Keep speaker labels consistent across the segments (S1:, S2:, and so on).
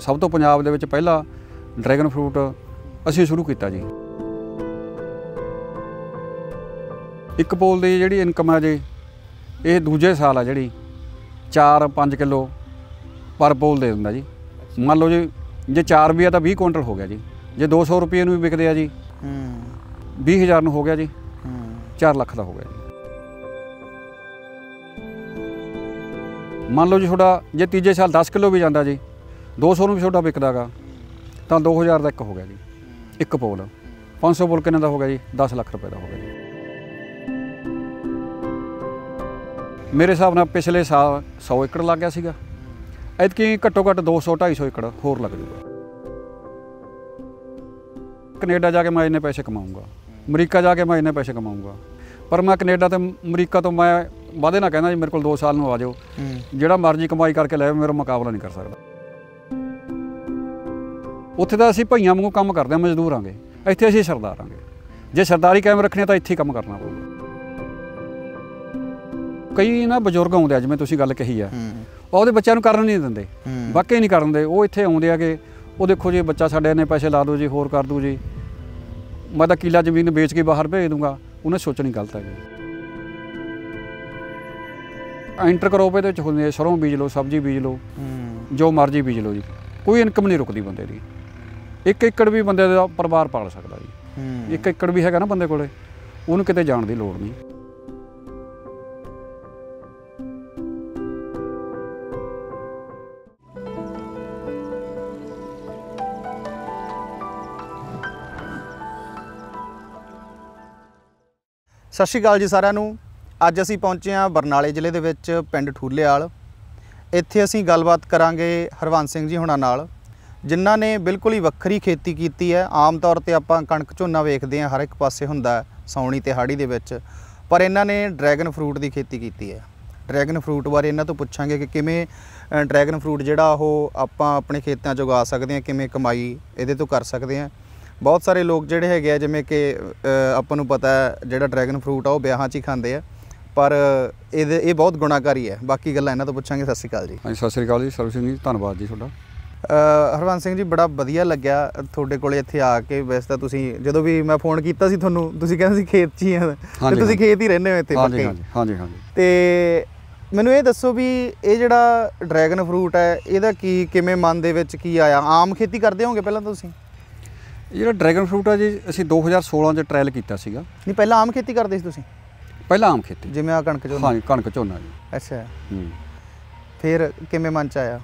S1: ਸਭ ਤੋਂ ਪੰਜਾਬ ਦੇ ਵਿੱਚ ਪਹਿਲਾ ਡਰੈਗਨ ਫਰੂਟ ਅਸੀਂ ਸ਼ੁਰੂ ਕੀਤਾ ਜੀ ਇੱਕ ਪੋਲ ਦੀ ਜਿਹੜੀ ਇਨਕਮ ਆ ਜੀ ਇਹ ਦੂਜੇ ਸਾਲ ਆ ਜਿਹੜੀ 4-5 ਕਿਲੋ ਪਰ ਪੋਲ ਦੇ ਦਿੰਦਾ ਜੀ ਮੰਨ ਲਓ ਜੀ ਜੇ 4 ਰੁਪਏ ਤਾਂ 20 ਕੁਇੰਟਲ ਹੋ ਗਿਆ ਜੀ ਜੇ 200 ਰੁਪਏ ਨੂੰ ਵੀ ਵਿਕਦੇ ਆ ਜੀ ਹੂੰ 20000 ਨੂੰ ਹੋ ਗਿਆ ਜੀ ਹੂੰ 4 ਲੱਖ ਦਾ ਹੋ ਗਿਆ ਜੀ ਮੰਨ ਲਓ ਜੀ ਤੁਹਾਡਾ ਜੇ ਤੀਜੇ ਸਾਲ 10 ਕਿਲੋ ਵੀ ਜਾਂਦਾ ਜੀ 200 ਨੂੰ ਵੀ ਛੋਟਾ ਵਿਕਦਾਗਾ ਤਾਂ 2000 ਦਾ ਇੱਕ ਹੋ ਗਿਆ ਜੀ ਇੱਕ ਪੋਲ 500 ਪੋਲ ਕਿੰਨੇ ਦਾ ਹੋ ਗਿਆ ਜੀ 10 ਲੱਖ ਰੁਪਏ ਦਾ ਹੋ ਗਿਆ ਜੀ ਮੇਰੇ ਹਿਸਾਬ ਨਾਲ ਪਿਛਲੇ ਸਾਲ 100 ਏਕੜ ਲੱਗ ਗਿਆ ਸੀਗਾ ਐਤਕੀ ਘੱਟੋ ਘੱਟ 200 250 ਏਕੜ ਹੋਰ ਲੱਗ ਜੂਗਾ ਕੈਨੇਡਾ ਜਾ ਕੇ ਮੈਂ ਇੰਨੇ ਪੈਸੇ ਕਮਾਉਂਗਾ ਅਮਰੀਕਾ ਜਾ ਕੇ ਮੈਂ ਇੰਨੇ ਪੈਸੇ ਕਮਾਉਂਗਾ ਪਰ ਮੈਂ ਕੈਨੇਡਾ ਤੇ ਅਮਰੀਕਾ ਤੋਂ ਮੈਂ ਵਾਦੇ ਨਾ ਕਹਿੰਦਾ ਜੀ ਮੇਰੇ ਕੋਲ 2 ਸਾਲ ਨੂੰ ਆ ਜਾਓ ਜਿਹੜਾ ਮਰਜ਼ੀ ਕਮਾਈ ਕਰਕੇ ਲੈ ਮੇਰਾ ਮੁਕਾਬਲਾ ਨਹੀਂ ਕਰ ਸਕਦਾ ਉੱਥੇ ਤਾਂ ਅਸੀਂ ਭਈਆਂ ਵਾਂਗੂ ਕੰਮ ਕਰਦੇ ਆ ਮਜ਼ਦੂਰ ਹਾਂਗੇ ਇੱਥੇ ਅਸੀਂ ਸਰਦਾਰ ਹਾਂਗੇ ਜੇ ਸਰਦਾਰੀ ਕਾਇਮ ਰੱਖਣੀ ਤਾਂ ਇੱਥੇ ਹੀ ਕੰਮ ਕਰਨਾ ਪਊਗਾ ਕਈ ਨਾ ਬਜ਼ੁਰਗ ਆਉਂਦੇ ਆ ਜਿਵੇਂ ਤੁਸੀਂ ਗੱਲ ਕਹੀ ਆ ਉਹਦੇ ਬੱਚਿਆਂ ਨੂੰ ਕਰਨ ਨਹੀਂ ਦਿੰਦੇ ਵਾਕਈ ਨਹੀਂ ਕਰਨ ਦੇ ਉਹ ਇੱਥੇ ਆਉਂਦੇ ਆ ਕਿ ਉਹ ਦੇਖੋ ਜੀ ਬੱਚਾ ਸਾਡੇ ਨੇ ਪੈਸੇ ਲਾ ਦੋ ਜੀ ਹੋਰ ਕਰ ਦੋ ਜੀ ਮੈਂ ਤਾਂ ਕਿਲਾ ਜ਼ਮੀਨ ਵੇਚ ਕੇ ਬਾਹਰ ਭੇਜ ਦੂੰਗਾ ਉਹਨੇ ਸੋਚਣੀ ਗਲਤ ਹੈ ਐਂਟਰ ਕਰੋਪੇ ਦੇ ਵਿੱਚ ਹੁੰਦੇ ਸਰੋਂ ਬੀਜ ਲਓ ਸਬਜ਼ੀ ਬੀਜ ਲਓ ਜੋ ਮਰਜ਼ੀ ਬੀਜ ਲਓ ਜੀ ਕੋਈ ਇਨਕਮ ਨਹੀਂ ਰੁਕਦੀ ਬੰਦੇ ਦੀ ਇੱਕ ਏਕੜ ਵੀ ਬੰਦੇ ਦਾ ਪਰਿਵਾਰ ਪਾਲ ਸਕਦਾ ਜੀ ਇੱਕ ਏਕੜ ਵੀ ਹੈਗਾ ਨਾ ਬੰਦੇ ਕੋਲੇ ਉਹਨੂੰ ਕਿਤੇ ਜਾਣ ਦੀ ਲੋੜ ਨਹੀਂ
S2: ਸਤਿ ਸ਼੍ਰੀ ਅਕਾਲ ਜੀ ਸਾਰਿਆਂ ਨੂੰ ਅੱਜ ਅਸੀਂ ਪਹੁੰਚੇ ਹਾਂ ਬਰਨਾਲੇ ਜ਼ਿਲ੍ਹੇ ਦੇ ਵਿੱਚ ਪਿੰਡ ਠੂਲੇਵਾਲ ਇੱਥੇ ਅਸੀਂ ਗੱਲਬਾਤ ਕਰਾਂਗੇ ਹਰਵੰਤ ਸਿੰਘ ਜੀ ਹੁਣਾਂ ਨਾਲ ਜਿਨ੍ਹਾਂ ਨੇ ਬਿਲਕੁਲ ਹੀ ਵੱਖਰੀ ਖੇਤੀ ਕੀਤੀ ਹੈ ਆਮ ਤੌਰ ਤੇ ਆਪਾਂ ਕਣਕ ਝੋਨਾ ਵੇਖਦੇ ਹਾਂ ਹਰ ਇੱਕ ਪਾਸੇ ਹੁੰਦਾ ਸੌਣੀ ਤੇ ਹਾੜੀ ਦੇ ਵਿੱਚ ਪਰ ਇਹਨਾਂ ਨੇ ਡਰੈਗਨ ਫਰੂਟ ਦੀ ਖੇਤੀ ਕੀਤੀ ਹੈ ਡਰੈਗਨ ਫਰੂਟ ਬਾਰੇ ਇਹਨਾਂ ਤੋਂ ਪੁੱਛਾਂਗੇ ਕਿ ਕਿਵੇਂ ਡਰੈਗਨ ਫਰੂਟ ਜਿਹੜਾ ਉਹ ਆਪਾਂ ਆਪਣੇ ਖੇਤਾਂ 'ਚ ਉਗਾ ਸਕਦੇ ਹਾਂ ਕਿਵੇਂ ਕਮਾਈ ਇਹਦੇ ਤੋਂ ਕਰ ਸਕਦੇ ਹਾਂ ਬਹੁਤ ਸਾਰੇ ਲੋਕ ਜਿਹੜੇ ਹੈਗੇ ਆ ਜਿਵੇਂ ਕਿ ਆਪਾਂ ਨੂੰ ਪਤਾ ਜਿਹੜਾ ਡਰੈਗਨ ਫਰੂਟ ਆ ਉਹ ਵਿਆਹਾਂ 'ਚ ਹੀ ਖਾਂਦੇ ਆ ਪਰ ਇਹ ਇਹ ਬਹੁਤ ਗੁਣਾਕਾਰੀ ਹੈ ਬਾਕੀ ਗੱਲਾਂ ਇਹਨਾਂ ਤੋਂ ਪੁੱਛਾਂਗੇ ਸਤਿ ਸ਼੍ਰੀ ਅਕਾਲ ਜੀ
S1: ਹਾਂਜੀ ਸਤਿ ਸ਼੍ਰੀ ਅਕਾਲ ਜੀ ਸਰਵ ਸਿੰਘ ਜੀ ਧੰਨਵਾਦ ਜੀ ਤੁਹਾਡਾ
S2: ਹਰਵੰਤ ਸਿੰਘ ਜੀ ਬੜਾ ਵਧੀਆ ਲੱਗਿਆ ਤੁਹਾਡੇ ਕੋਲੇ ਇੱਥੇ ਆ ਕੇ ਵੈਸੇ ਤਾਂ ਤੁਸੀਂ ਜਦੋਂ ਵੀ ਮੈਂ ਫੋਨ ਕੀਤਾ ਸੀ ਤੁਹਾਨੂੰ ਤੁਸੀਂ ਕਹਿੰਦੇ ਸੀ ਖੇਤ 'ਚ ਹੀ ਆ ਤੇ ਤੁਸੀਂ ਖੇਤ ਹੀ ਰਹਿੰਦੇ ਹੋ ਇੱਥੇ ਪੱਕੇ ਹਾਂਜੀ ਹਾਂਜੀ ਤੇ ਮੈਨੂੰ ਇਹ ਦੱਸੋ ਵੀ ਇਹ ਜਿਹੜਾ ਡਰੈਗਨ ਫਰੂਟ ਹੈ ਇਹਦਾ ਕੀ ਕਿਵੇਂ ਮਨ ਦੇ ਵਿੱਚ ਕੀ ਆਇਆ ਆਮ ਖੇਤੀ ਕਰਦੇ ਹੋਗੇ ਪਹਿਲਾਂ ਤੁਸੀਂ
S1: ਜਿਹੜਾ ਡਰੈਗਨ ਫਰੂਟ ਹੈ ਜੀ ਅਸੀਂ 2016 ਚ ਟ੍ਰਾਇਲ ਕੀਤਾ ਸੀਗਾ ਨਹੀਂ ਪਹਿਲਾਂ ਆਮ ਖੇਤੀ ਕਰਦੇ ਸੀ ਤੁਸੀਂ ਪਹਿਲਾਂ ਆਮ ਖੇਤੀ ਜਿਵੇਂ ਆ ਕਣਕ ਝੋਨਾ ਹਾਂਜੀ ਕਣਕ ਝੋਨਾ ਜੀ ਅੱਛਾ ਹੂੰ
S2: ਫਿਰ ਕਿਵੇਂ ਮਨ ਚ ਆਇਆ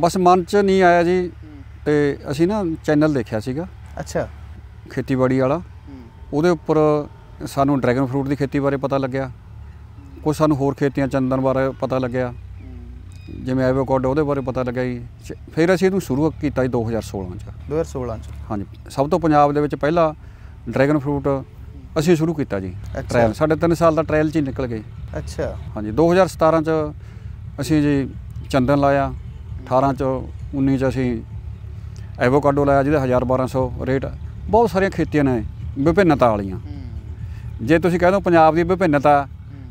S1: ਬਸ ਮਨ 'ਚ ਨਹੀਂ ਆਇਆ ਜੀ ਤੇ ਅਸੀਂ ਨਾ ਚੈਨਲ ਦੇਖਿਆ ਸੀਗਾ ਅੱਛਾ ਖੇਤੀਬਾੜੀ ਵਾਲਾ ਉਹਦੇ ਉੱਪਰ ਸਾਨੂੰ ਡਰੈਗਨ ਫਰੂਟ ਦੀ ਖੇਤੀ ਬਾਰੇ ਪਤਾ ਲੱਗਿਆ ਕੁਝ ਸਾਨੂੰ ਹੋਰ ਖੇਤੀਆਂ ਚੰਦਨ ਬਾਰੇ ਪਤਾ ਲੱਗਿਆ ਜਿਵੇਂ ਐਵੋਕਾਡੋ ਉਹਦੇ ਬਾਰੇ ਪਤਾ ਲੱਗਿਆ ਜੀ ਫਿਰ ਅਸੀਂ ਇਹਨੂੰ ਸ਼ੁਰੂ ਕੀਤਾ ਜੀ 2016 ਚ
S2: 2016 ਚ
S1: ਹਾਂਜੀ ਸਭ ਤੋਂ ਪੰਜਾਬ ਦੇ ਵਿੱਚ ਪਹਿਲਾ ਡਰੈਗਨ ਫਰੂਟ ਅਸੀਂ ਸ਼ੁਰੂ ਕੀਤਾ ਜੀ ਟ੍ਰਾਇਲ ਸਾਡੇ 3 ਸਾਲ ਦਾ ਟ੍ਰਾਇਲ ਚ ਹੀ ਨਿਕਲ ਗਏ ਅੱਛਾ ਹਾਂਜੀ 2017 ਚ ਅਸੀਂ ਜੀ ਚੰਦਨ ਲਾਇਆ 18 ਚ 19 ਚ ਅਸੀਂ ਐਵੋਕਾਡੋ ਲਾਇਆ ਜਿਹਦੇ 1200 ਰੇਟ ਬਹੁਤ ਸਾਰੀਆਂ ਖੇਤੀਆਂ ਨੇ ਵਿਭਿੰਨਤਾ ਵਾਲੀਆਂ ਜੇ ਤੁਸੀਂ ਕਹਿੰਦੇ ਹੋ ਪੰਜਾਬ ਦੀ ਵਿਭਿੰਨਤਾ